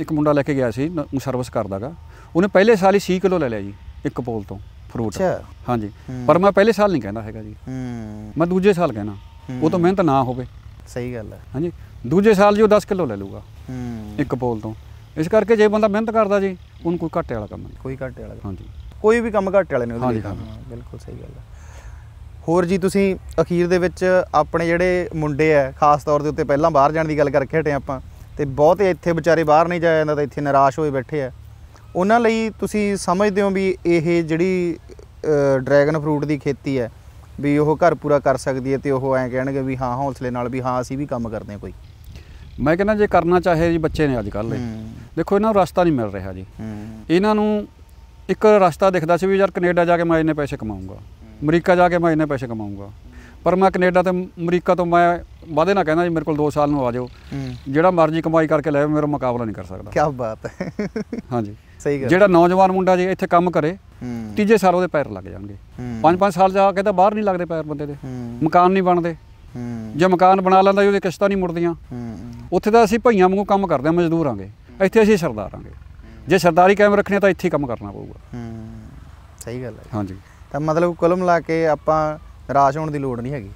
S1: ਇੱਕ ਮੁੰਡਾ ਲੈ ਕੇ ਗਿਆ ਸੀ ਉਹ ਸਰਵਿਸ ਕਰਦਾਗਾ ਉਹਨੇ ਪਹਿਲੇ ਸਾਲ ਹੀ 6 ਕਿਲੋ ਲੈ ਲਿਆ ਜੀ ਇੱਕ ਪੋਲ ਤੋਂ ਫਰੂਟ ਅੱਛਾ ਹਾਂਜੀ ਪਰ ਮੈਂ ਪਹਿਲੇ ਸਾਲ ਨਹੀਂ ਕਹਿੰਦਾ ਹੈਗਾ ਜੀ ਮੈਂ ਦੂਜੇ ਸਾਲ ਕਹਿਣਾ ਉਹ ਤਾਂ ਮਿਹਨਤ ਨਾ ਹੋਵੇ ਸਹੀ ਗੱਲ ਹੈ ਹਾਂਜੀ ਦੂਜੇ ਸਾਲ ਜੀ ਉਹ 10 ਕਿਲੋ ਲੈ ਲੂਗਾ ਇੱਕ ਪੋਲ ਤੋਂ
S2: ਇਸ ਕਰਕੇ ਜੇ ਬੰਦਾ ਮਿਹਨਤ ਕਰਦਾ ਜੀ ਉਹਨੂੰ ਕੋਈ ਘਾਟੇ ਵਾਲਾ ਕੰਮ ਨਹੀਂ ਕੋਈ ਘਾਟੇ ਵਾਲਾ ਹਾਂਜੀ ਕੋਈ ਵੀ ਕੰਮ ਘਾਟੇ ਵਾਲੇ ਨਹੀਂ ਉਹਦੇ ਲਈ ਬਿਲਕੁਲ ਸਹੀ ਗੱਲ ਹੈ ਹੋਰ ਜੀ ਤੁਸੀਂ ਅਖੀਰ ਦੇ ਵਿੱਚ ਆਪਣੇ ਜਿਹੜੇ ਮੁੰਡੇ ਆ ਖਾਸ ਤੌਰ ਦੇ ਉੱਤੇ ਪਹਿਲਾਂ ਬਾਹਰ ਜਾਣ ਦੀ ਗੱਲ ਕਰਕੇ ਹਟੇ ਆਪਾਂ ਤੇ ਬਹੁਤ ਇੱਥੇ ਵਿਚਾਰੇ ਬਾਹਰ ਨਹੀਂ ਜਾਇਆ ਜਾਂਦਾ ਤਾਂ ਇੱਥੇ ਨਿਰਾਸ਼ ਹੋਏ ਬੈਠੇ ਆ ਉਹਨਾਂ ਲਈ ਤੁਸੀਂ ਸਮਝਦੇ ਹੋ ਵੀ ਇਹ ਜਿਹੜੀ ਡਰੈਗਨ ਫਰੂਟ ਦੀ ਖੇਤੀ ਹੈ ਵੀ ਉਹ ਘਰ ਪੂਰਾ ਕਰ ਸਕਦੀ ਹੈ ਤੇ ਉਹ ਐਂ ਕਹਿਣਗੇ ਵੀ ਹਾਂ ਹੌਸਲੇ ਨਾਲ ਵੀ ਹਾਂ ਅਸੀਂ ਵੀ ਕੰਮ ਕਰਦੇ ਹਾਂ ਕੋਈ
S1: ਮੈਂ ਕਹਿੰਦਾ ਜੇ ਕਰਨਾ ਚਾਹੇ ਜੀ ਬੱਚੇ ਨੇ ਅੱਜ ਕੱਲ੍ਹ ਦੇਖੋ ਇਹਨਾਂ ਨੂੰ ਰਸਤਾ ਨਹੀਂ ਮਿਲ ਰਿਹਾ ਜੀ ਇਹਨਾਂ ਨੂੰ ਇੱਕ ਰਸਤਾ ਦਿਖਦਾ ਸੀ ਵੀ ਯਾਰ ਕੈਨੇਡਾ ਜਾ ਕੇ ਮੈਂ ਇੰਨੇ ਪੈਸੇ ਕਮਾਉਂਗਾ ਅਮਰੀਕਾ ਜਾ ਕੇ ਮੈਂ ਇੰਨੇ ਪੈਸੇ ਕਮਾਉਂਗਾ ਪਰ ਮੈਂ ਕੈਨੇਡਾ ਤੇ ਅਮਰੀਕਾ ਤੋਂ ਮੈਂ ਵਾਦੇ ਨਾ ਕਹਿੰਦਾ ਜੀ ਮੇਰੇ ਕੋਲ 2 ਸਾਲ ਨੂੰ ਆ ਜਾਓ ਜਿਹੜਾ ਮਰਜ਼ੀ ਕਮਾਈ ਕਰਕੇ ਲੈ ਮੇਰਾ ਮੁਕਾਬਲਾ ਨਹੀਂ ਕਰ ਸਕਦਾ
S2: ਕੀ ਬਾਤ ਹੈ ਹਾਂਜੀ ਸਹੀ ਗੱਲ ਜਿਹੜਾ
S1: ਨੌਜਵਾਨ ਮੁੰਡਾ ਜੇ ਇੱਥੇ ਕੰਮ ਕਰੇ ਤੀਜੇ ਸਾਲ ਉਹਦੇ ਪੈਰ ਲੱਗ ਜਾਣਗੇ 5-5 ਸਾਲ ਜਾ ਕੇ ਤਾਂ ਬਾਹਰ ਨਹੀਂ ਲੱਗਦੇ ਪੈਰ ਬੰਦੇ ਦੇ ਮਕਾਨ ਨਹੀਂ ਬਣਦੇ ਜੇ ਮਕਾਨ ਬਣਾ ਲੈਂਦਾ ਉਹਦੇ ਕਿਸ਼ਤਾਂ ਨਹੀਂ ਮੁੜਦੀਆਂ ਉੱਥੇ ਤਾਂ ਅਸੀਂ ਭਈਆਂ ਵਾਂਗੂ ਕੰਮ ਕਰਦੇ ਆ ਮਜ਼ਦੂਰ ਆਂਗੇ ਇੱਥੇ ਅਸੀਂ ਸਰਦਾਰ ਆਂਗੇ ਜੇ ਸਰਦਾਰੀ ਕਾਇਮ ਰੱਖਣੀ ਤਾਂ ਇੱਥੇ ਕੰਮ ਕਰਨਾ ਪਊਗਾ ਸਹੀ ਗੱਲ ਹੈ
S2: ਹਾਂਜੀ ਮਤਲਬ ਕਲਮ ਲਾ ਕੇ ਆਪਾਂ ਨਿਰਾਸ਼ ਹੋਣ ਦੀ ਲੋੜ ਨਹੀਂ ਹੈਗੀ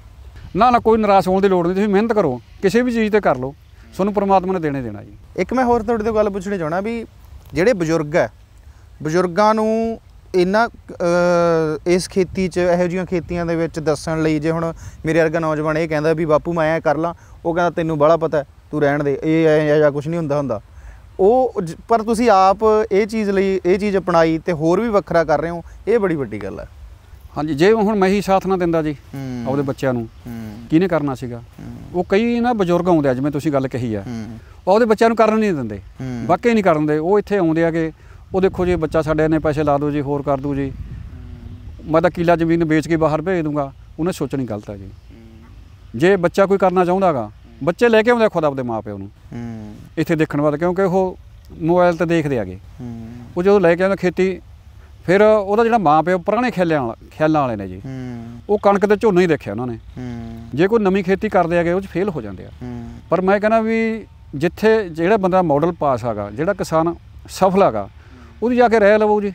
S2: ਨਾ ਨਾ ਕੋਈ ਨਿਰਾਸ਼ ਹੋਣ ਦੀ ਲੋੜ ਨਹੀਂ ਤੁਸੀਂ ਮਿਹਨਤ ਕਰੋ ਕਿਸੇ ਵੀ ਚੀਜ਼ ਤੇ ਕਰ ਲਓ ਤੁਹਾਨੂੰ ਪਰਮਾਤਮਾ ਨੇ ਦੇਣੇ ਦੇਣਾ ਜੀ ਇੱਕ ਮੈਂ ਹੋਰ ਤੁਹਾਡੇ ਤੋਂ ਗੱਲ ਪੁੱਛਣੀ ਚਾਹਣਾ ਵੀ ਜਿਹੜੇ ਬਜ਼ੁਰਗ ਹੈ ਬਜ਼ੁਰਗਾਂ ਨੂੰ ਇਹਨਾਂ ਇਸ ਖੇਤੀ 'ਚ ਇਹੋ ਜੀਆਂ ਖੇਤੀਆਂ ਦੇ ਵਿੱਚ ਦੱਸਣ ਲਈ ਜੇ ਹੁਣ ਮੇਰੇ ਵਰਗਾ ਨੌਜਵਾਨ ਇਹ ਕਹਿੰਦਾ ਵੀ ਬਾਪੂ ਮੈਂ ਐ ਕਰ ਲਾਂ ਉਹ ਕਹਿੰਦਾ ਤੈਨੂੰ ਬੜਾ ਪਤਾ ਤੂੰ ਰਹਿਣ ਦੇ ਇਹ ਐ ਜਾਂ ਕੁਝ ਨਹੀਂ ਹੁੰਦਾ ਹੁੰਦਾ ਉਹ ਪਰ ਤੁਸੀਂ ਆਪ ਇਹ ਚੀਜ਼ ਲਈ ਇਹ ਚੀਜ਼ ਅਪਣਾਈ ਤੇ ਹੋਰ ਵੀ ਵੱਖਰਾ ਕਰ ਰਹੇ ਹੋ ਇਹ ਬੜੀ ਵੱਡੀ ਗੱਲ ਹੈ
S1: ਹਾਂਜੀ ਜੇ ਹੁਣ ਮੈਂ ਹੀ ਸਾਥ ਨਾ ਦਿੰਦਾ ਜੀ ਆਪਦੇ ਬੱਚਿਆਂ ਨੂੰ ਕਿਹਨੇ ਕਰਨਾ ਸੀਗਾ ਉਹ ਕਈ ਨਾ ਬਜ਼ੁਰਗ ਆਉਂਦੇ ਆ ਜਿਵੇਂ ਤੁਸੀਂ ਗੱਲ ਕਹੀ ਆ ਆਪਦੇ ਬੱਚਿਆਂ ਨੂੰ ਕਰਨ ਨਹੀਂ ਦਿੰਦੇ ਵਾਕਈ ਨਹੀਂ ਕਰਨ ਦੇ ਉਹ ਇੱਥੇ ਆਉਂਦੇ ਆ ਕਿ ਉਹ ਦੇਖੋ ਜੀ ਬੱਚਾ ਸਾਡੇ ਨੇ ਪੈਸੇ ਲਾ ਦੋ ਜੀ ਹੋਰ ਕਰ ਦੋ ਜੀ ਮੈਂ ਤਾਂ ਕਿਲਾ ਜ਼ਮੀਨ ਵੇਚ ਕੇ ਬਾਹਰ ਭੇਜ ਦੂੰਗਾ ਉਹਨੇ ਸੋਚਣੀ ਗਲਤ ਆ ਜੀ ਜੇ ਬੱਚਾ ਕੋਈ ਕਰਨਾ ਚਾਹੁੰਦਾਗਾ ਬੱਚੇ ਲੈ ਕੇ ਆਉਂਦੇ ਖੁਦ ਆਪਦੇ ਮਾਪੇ ਉਹਨੂੰ ਇੱਥੇ ਦੇਖਣ ਵਾਸਤੇ ਕਿਉਂਕਿ ਉਹ ਮੋਬਾਈਲ ਤੇ ਦੇਖਦੇ ਆਗੇ ਉਹ ਜਦੋਂ ਲੈ ਕੇ ਆਉਂਦਾ ਖੇਤੀ ਫਿਰ ਉਹਦਾ ਜਿਹੜਾ ਮਾਂ ਪਿਓ ਪੁਰਾਣੇ ਖੇਲਿਆਂ ਵਾਲਾ ਖੇਲਾਂ ਵਾਲੇ ਨੇ ਜੀ ਉਹ ਕਣਕ ਤੇ ਝੋਨਾ ਹੀ ਦੇਖਿਆ ਉਹਨਾਂ ਨੇ ਜੇ ਕੋਈ ਨਵੀਂ ਖੇਤੀ ਕਰਦੇ ਆਗੇ ਉਹ ਚ ਫੇਲ ਹੋ ਜਾਂਦੇ ਆ ਪਰ ਮੈਂ ਕਹਿੰਦਾ ਵੀ ਜਿੱਥੇ ਜਿਹੜਾ ਬੰਦਾ ਮਾਡਲ ਪਾਸ ਆਗਾ ਜਿਹੜਾ ਕਿਸਾਨ ਸਫਲ ਆਗਾ ਉਹਦੀ ਜਾ ਕੇ ਰਹਿ ਲਵੋ ਜੀ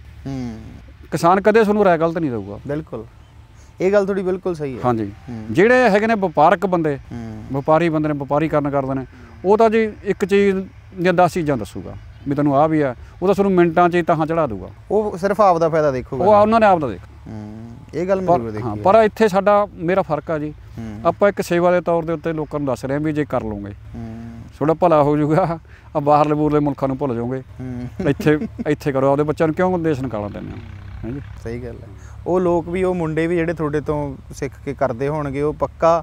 S1: ਕਿਸਾਨ ਕਦੇ ਤੁਹਾਨੂੰ ਰਾਇ ਗਲਤ ਨਹੀਂ ਦਊਗਾ ਬਿਲਕੁਲ ਇਹ ਗੱਲ ਤੁਹਾਡੀ ਬਿਲਕੁਲ ਸਹੀ ਹੈ ਹਾਂਜੀ ਜਿਹੜੇ ਹੈਗੇ ਨੇ ਵਪਾਰਕ ਬੰਦੇ ਵਪਾਰੀ ਬੰਦੇ ਨੇ ਵਪਾਰੀ ਕਰਨ ਕਰਦੇ ਨੇ ਉਹ ਤਾਂ ਜੀ ਇੱਕ ਚੀਜ਼ ਜਾਂ 10 ਚੀਜ਼ਾਂ ਦੱਸੂਗਾ ਵੀ ਤੈਨੂੰ ਆ ਵੀ ਆ ਉਹ ਤਾਂ ਤੁਹਾਨੂੰ ਮਿੰਟਾਂ 'ਚ ਹੀ ਤਾਂ ਚੜਾ ਦੂਗਾ
S2: ਉਹ ਸਿਰਫ ਆਪ ਦਾ ਫਾਇਦਾ ਦੇਖੂਗਾ ਉਹ ਉਹਨਾਂ
S1: ਨੇ ਆਪ ਦਾ ਦੇਖ ਇਹ ਗੱਲ ਮੈਨੂੰ ਦੇਖੀ ਹਾਂ ਪਰ ਇੱਥੇ ਸਾਡਾ ਮੇਰਾ ਫਰਕ ਆ ਜੀ ਆਪਾਂ ਇੱਕ ਸੇਵਾ ਦੇ ਤੌਰ ਦੇ ਉੱਤੇ ਲੋਕਾਂ ਨੂੰ ਦੱਸ ਰਹੇ ਹਾਂ ਵੀ ਜੇ ਕਰ ਲਓਗੇ ਥੋੜਾ ਭਲਾ ਹੋ ਜਾਊਗਾ ਆ ਬਾਹਰਲੇ ਬੂਰਲੇ ਮੁਲਕਾਂ ਨੂੰ ਭੁੱਲ
S2: ਜਾਓਗੇ ਇੱਥੇ ਇੱਥੇ ਕਰੋ ਆਪਦੇ ਬੱਚਿਆਂ ਨੂੰ ਕਿਉਂ ਦੇਸ਼ ਨਿਕਾਲਾ ਦਿੰਦੇ ਹੋ ਹਾਂਜੀ ਸਹੀ ਗੱਲ ਹੈ ਉਹ ਲੋਕ ਵੀ ਉਹ ਮੁੰਡੇ ਵੀ ਜਿਹੜੇ ਤੁਹਾਡੇ ਤੋਂ ਸਿੱਖ ਕੇ ਕਰਦੇ ਹੋਣਗੇ ਉਹ ਪੱਕਾ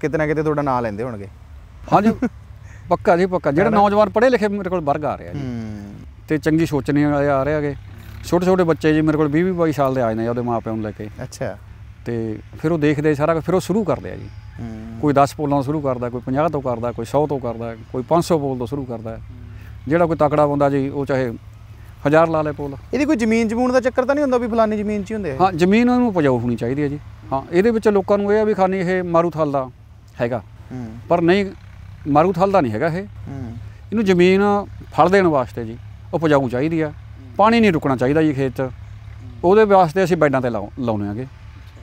S2: ਕਿਤੇ ਨਾ ਕਿਤੇ ਤੁਹਾਡਾ ਨਾਂ ਲੈਂਦੇ ਹੋਣਗੇ ਹਾਂਜੀ ਪੱਕਾ ਜੀ ਪੱਕਾ ਜਿਹੜੇ
S1: ਨੌਜਵਾਨ ਪੜ੍ਹੇ ਲਿਖੇ ਮੇਰੇ ਕੋਲ ਵਰਗ ਆ ਰਿਹਾ ਜੀ ਤੇ ਚੰਗੀ ਸੋਚਣੇ ਵਾਲੇ ਆ ਰਹੇ ਹੈਗੇ ਛੋਟੇ ਛੋਟੇ ਬੱਚੇ ਜੀ ਮੇਰੇ ਕੋਲ 20 22 ਸਾਲ ਦੇ ਆਏ ਨੇ ਉਹਦੇ ਮਾਪਿਆਂ ਨੂੰ ਲੈ ਕੇ ਅੱਛਾ ਤੇ ਫਿਰ ਉਹ ਦੇਖਦੇ ਸਾਰਾ ਫਿਰ ਉਹ ਸ਼ੁਰੂ ਕਰਦੇ ਆ ਜੀ ਕੋਈ 10 ਪੋਲਾਂ ਤੋਂ ਸ਼ੁਰੂ ਕਰਦਾ ਕੋਈ 50 ਤੋਂ ਕਰਦਾ ਕੋਈ 100 ਤੋਂ ਕਰਦਾ ਕੋਈ 500 ਬੋਲ ਤੋਂ ਸ਼ੁਰੂ ਕਰਦਾ ਜਿਹੜਾ ਕੋਈ ਤਕੜਾ ਬੰਦਾ ਜੀ ਉਹ ਚਾਹੇ ਹਜ਼ਾਰ ਲਾ ਲੈ ਪੋਲ
S2: ਇਹਦੀ ਕੋਈ ਜ਼ਮੀਨ ਜ਼ਮੂਨ ਦਾ ਚੱਕਰ ਤਾਂ ਨਹੀਂ ਹੁੰਦਾ ਵੀ ਫਲਾਨੀ ਜ਼ਮੀਨ 'ਚ ਹੀ ਹੁੰਦੇ ਹਾਂ
S1: ਜ਼ਮੀਨ ਉਹਨੂੰ ਪਜਾਉ ਹੋਣੀ ਚਾਹੀਦੀ ਹੈ ਜੀ ਹਾਂ ਇਹਦੇ ਵਿੱਚ ਲੋਕਾਂ ਨੂੰ ਇਹ ਆ ਵੀ ਖਾਨੀ ਇਹ ਮਾਰੂ ਦਾ ਹੈਗਾ ਪਰ ਨਹੀਂ ਮਾਰੂਥਲ ਦਾ ਨਹੀਂ ਹੈਗਾ ਇਹ ਇਹਨੂੰ ਜ਼ਮੀਨ ਫਲ ਦੇਣ ਵਾਸਤੇ ਜੀ ਉਪਜਾਊ ਚਾਹੀਦੀ ਆ ਪਾਣੀ ਨਹੀਂ ਰੁਕਣਾ ਚਾਹੀਦਾ ਜੀ ਖੇਤ 'ਚ ਉਹਦੇ ਵਾਸਤੇ ਅਸੀਂ ਬੈਡਾਂ ਤੇ ਲਾਉਨੇ ਆਗੇ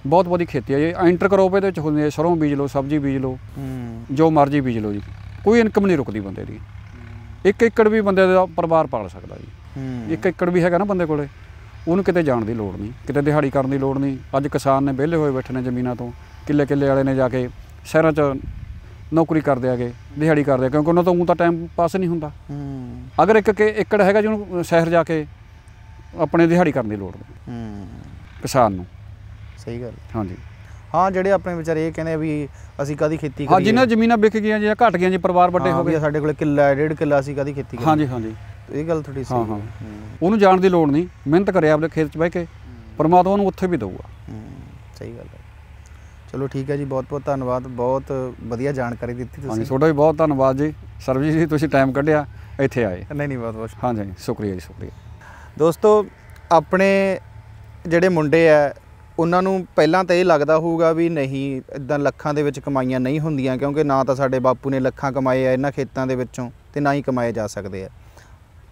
S1: ਬਹੁਤ ਵਧੀਆ ਖੇਤੀ ਆ ਜੀ ਐਂਟਰ ਕਰੋਪ ਇਹਦੇ ਵਿੱਚ ਹੁੰਦੀ ਹੈ ਸਰੋਂ ਬੀਜ ਲਓ ਸਬਜ਼ੀ ਬੀਜ ਲਓ ਜੋ ਮਰਜ਼ੀ ਬੀਜ ਲਓ ਜੀ ਕੋਈ ਇਨਕਮ ਨਹੀਂ ਰੁਕਦੀ ਬੰਦੇ ਦੀ ਇੱਕ ਏਕੜ ਵੀ ਬੰਦੇ ਦਾ ਪਰਿਵਾਰ ਪਾਲ ਸਕਦਾ ਜੀ ਇੱਕ ਏਕੜ ਵੀ ਹੈਗਾ ਨਾ ਬੰਦੇ ਕੋਲੇ ਉਹਨੂੰ ਕਿਤੇ ਜਾਣ ਦੀ ਲੋੜ ਨਹੀਂ ਕਿਤੇ ਦਿਹਾੜੀ ਕਰਨ ਦੀ ਲੋੜ ਨਹੀਂ ਅੱਜ ਕਿਸਾਨ ਨੇ ਵਿਹਲੇ ਹੋਏ ਬੈਠੇ ਨੇ ਜ਼ਮੀਨਾਂ ਤੋਂ ਕਿੱਲੇ ਕਿੱਲੇ ਵਾਲੇ ਨੇ ਜਾ ਕੇ ਸ਼ਹਿਰਾਂ 'ਚ ਨੌਕਰੀ ਕਰਦੇ ਆਗੇ ਦਿਹਾੜੀ ਕਰਦੇ ਆ ਕਿਉਂਕਿ ਉਹਨਾਂ ਤੋਂ ਉਹ ਤਾਂ ਟਾਈਮ ਪਾਸ ਨਹੀਂ ਹੁੰਦਾ ਅਗਰ ਇੱਕ ਕੇ ਏਕੜ ਹੈਗਾ ਜਿਹਨੂੰ ਸ਼ਹਿਰ ਜਾ ਕੇ ਆਪਣੇ ਦਿਹਾੜੀ ਕਰਨ ਦੀ ਲੋੜ ਹੂੰ ਕਿਸਾਨ ਨੂੰ ਸਹੀ ਗੱਲ ਹਾਂਜੀ
S2: ਹਾਂ ਜਿਹੜੇ ਆਪਣੇ ਵਿਚਾਰੇ ਇਹ ਕਹਿੰਦੇ ਵੀ ਅਸੀਂ ਕਾਦੀ ਖੇਤੀ ਕਰੀ ਹਾਂ ਜਿਨ੍ਹਾਂ
S1: ਜ਼ਮੀਨਾਂ ਵਿਕ ਗਈਆਂ ਜਾਂ ਘਟ ਗਈਆਂ ਜੇ ਪਰਿਵਾਰ ਵੱਡੇ ਹੋ ਗਏ ਸਾਡੇ ਕੋਲ ਕਿੱਲਾ ਡੇਢ ਕਿੱਲਾ ਅਸੀਂ ਕਾਦੀ ਖੇਤੀ ਕਰੀ ਹਾਂਜੀ ਹਾਂਜੀ ਇਹ ਗੱਲ ਥੋੜੀ ਸਹੀ ਹਾਂ ਉਹਨੂੰ ਜਾਣ ਦੀ ਲੋੜ ਨਹੀਂ ਮਿਹਨਤ ਕਰਿਆ ਆਪਣੇ ਖੇਤ 'ਚ ਬਹਿ ਕੇ ਪਰਮਾਤਮਾ ਨੂੰ ਉੱਥੇ ਵੀ ਦਊਗਾ
S2: ਸਹੀ ਗੱਲ ਹੈ ਚਲੋ ਠੀਕ ਹੈ ਜੀ ਬਹੁਤ ਬਹੁਤ ਧੰਨਵਾਦ ਬਹੁਤ ਵਧੀਆ ਜਾਣਕਾਰੀ ਦਿੱਤੀ ਤੁਸੀਂ ਹਾਂਜੀ ਤੁਹਾਡਾ
S1: ਵੀ ਬਹੁਤ ਧੰਨਵਾਦ ਜੀ ਸਰਵਜੀਤ ਜੀ ਤੁਸੀਂ ਟਾਈਮ ਕੱਢਿਆ ਇੱਥੇ ਆਏ
S2: ਨਹੀਂ ਨਹੀਂ ਬਹੁਤ ਬਹੁਤ ਹਾਂਜੀ ਸ਼ੁਕਰੀਆ ਜੀ ਸ਼ੁਕਰੀਆ ਦੋਸਤੋ ਆਪਣੇ ਜਿਹੜੇ ਮੁੰਡੇ ਆ ਉਹਨਾਂ ਨੂੰ ਪਹਿਲਾਂ ਤਾਂ ਇਹ ਲੱਗਦਾ ਹੋਊਗਾ ਵੀ ਨਹੀਂ ਇਦਾਂ ਲੱਖਾਂ ਦੇ ਵਿੱਚ ਕਮਾਈਆਂ ਨਹੀਂ ਹੁੰਦੀਆਂ ਕਿਉਂਕਿ ਨਾ ਤਾਂ ਸਾਡੇ ਬਾਪੂ ਨੇ ਲੱਖਾਂ ਕਮਾਏ ਆ ਇਹਨਾਂ ਖੇਤਾਂ ਦੇ ਵਿੱਚੋਂ ਤੇ ਨਾ ਹੀ ਕਮਾਏ ਜਾ ਸਕਦੇ ਆ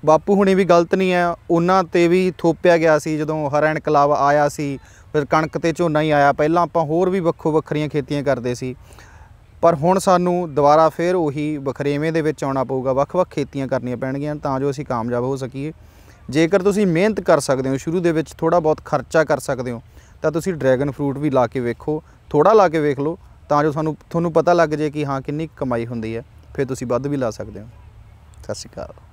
S2: ਬਾਪੂ ਹੁਣੇ ਵੀ ਗਲਤ ਨਹੀਂ ਹੈ ਉਹਨਾਂ ਤੇ ਵੀ ਥੋਪਿਆ ਗਿਆ ਸੀ ਜਦੋਂ ਹਰਾ ਇਨਕਲਾਬ ਆਇਆ ਸੀ ਫਿਰ ਕਣਕ ਤੇ ਝੋਨਾ ਹੀ ਆਇਆ ਪਹਿਲਾਂ ਆਪਾਂ ਹੋਰ ਵੀ ਵੱਖੋ ਵੱਖਰੀਆਂ ਖੇਤੀਆਂ ਕਰਦੇ ਸੀ ਪਰ ਹੁਣ ਸਾਨੂੰ ਦੁਬਾਰਾ ਫੇਰ ਉਹੀ ਵਖਰੇਵੇਂ ਦੇ ਵਿੱਚ ਆਉਣਾ ਪਊਗਾ ਵੱਖ-ਵੱਖ ਖੇਤੀਆਂ ਕਰਨੀਆਂ ਪੈਣਗੀਆਂ ਤਾਂ ਜੋ ਅਸੀਂ ਕਾਮਯਾਬ ਹੋ ਸਕੀਏ ਜੇਕਰ ਤੁਸੀਂ ਮਿਹਨਤ ਕਰ ਸਕਦੇ ਹੋ ਸ਼ੁਰੂ ਦੇ ਵਿੱਚ ਥੋੜਾ ਬਹੁਤ ਖਰਚਾ ਕਰ ਸਕਦੇ ਹੋ ਤਾਂ ਤੁਸੀਂ ਡਰੈਗਨ ਫਰੂਟ ਵੀ ਲਾ ਕੇ ਵੇਖੋ ਥੋੜਾ ਲਾ ਕੇ ਵੇਖ ਲਓ ਤਾਂ ਜੋ ਸਾਨੂੰ ਤੁਹਾਨੂੰ ਪਤਾ ਲੱਗ ਜੇ ਕਿ ਹਾਂ ਕਿੰਨੀ ਕਮਾਈ ਹੁੰਦੀ ਹੈ ਫਿਰ ਤੁਸੀਂ ਵੱਧ ਵੀ ਲਾ ਸਕਦੇ ਹੋ ਸਤਿ ਸ਼੍ਰੀ ਅਕਾਲ